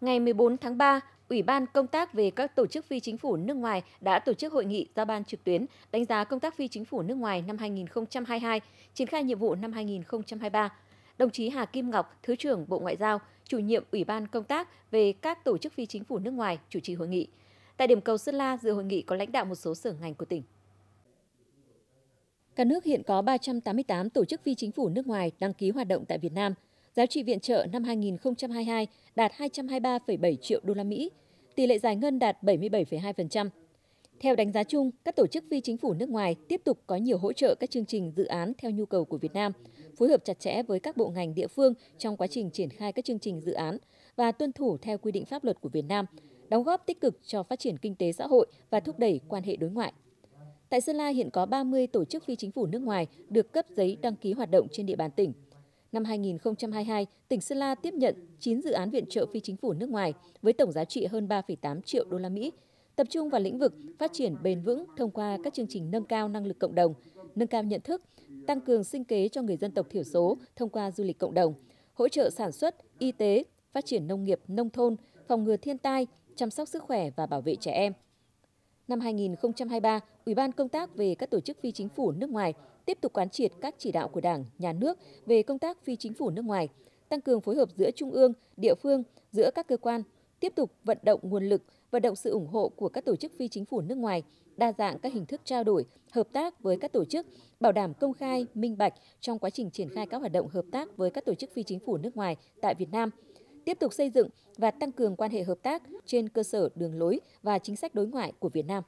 Ngày 14 tháng 3, Ủy ban công tác về các tổ chức phi chính phủ nước ngoài đã tổ chức hội nghị giao ban trực tuyến đánh giá công tác phi chính phủ nước ngoài năm 2022, triển khai nhiệm vụ năm 2023. Đồng chí Hà Kim Ngọc, Thứ trưởng Bộ Ngoại giao, chủ nhiệm Ủy ban công tác về các tổ chức phi chính phủ nước ngoài chủ trì hội nghị. Tại điểm cầu Sơn La, dự hội nghị có lãnh đạo một số sở ngành của tỉnh. Cả nước hiện có 388 tổ chức phi chính phủ nước ngoài đăng ký hoạt động tại Việt Nam – Giá trị viện trợ năm 2022 đạt 223,7 triệu đô la Mỹ, tỷ lệ giải ngân đạt 77,2%. Theo đánh giá chung, các tổ chức phi chính phủ nước ngoài tiếp tục có nhiều hỗ trợ các chương trình dự án theo nhu cầu của Việt Nam, phối hợp chặt chẽ với các bộ ngành địa phương trong quá trình triển khai các chương trình dự án và tuân thủ theo quy định pháp luật của Việt Nam, đóng góp tích cực cho phát triển kinh tế xã hội và thúc đẩy quan hệ đối ngoại. Tại Sơn La hiện có 30 tổ chức phi chính phủ nước ngoài được cấp giấy đăng ký hoạt động trên địa bàn tỉnh. Năm 2022, tỉnh Sơn La tiếp nhận 9 dự án viện trợ phi chính phủ nước ngoài với tổng giá trị hơn 3,8 triệu đô la Mỹ, tập trung vào lĩnh vực phát triển bền vững thông qua các chương trình nâng cao năng lực cộng đồng, nâng cao nhận thức, tăng cường sinh kế cho người dân tộc thiểu số thông qua du lịch cộng đồng, hỗ trợ sản xuất, y tế, phát triển nông nghiệp, nông thôn, phòng ngừa thiên tai, chăm sóc sức khỏe và bảo vệ trẻ em năm 2023, Ủy ban công tác về các tổ chức phi chính phủ nước ngoài tiếp tục quán triệt các chỉ đạo của Đảng, Nhà nước về công tác phi chính phủ nước ngoài, tăng cường phối hợp giữa trung ương, địa phương, giữa các cơ quan, tiếp tục vận động nguồn lực, vận động sự ủng hộ của các tổ chức phi chính phủ nước ngoài, đa dạng các hình thức trao đổi, hợp tác với các tổ chức, bảo đảm công khai, minh bạch trong quá trình triển khai các hoạt động hợp tác với các tổ chức phi chính phủ nước ngoài tại Việt Nam – tiếp tục xây dựng và tăng cường quan hệ hợp tác trên cơ sở đường lối và chính sách đối ngoại của Việt Nam.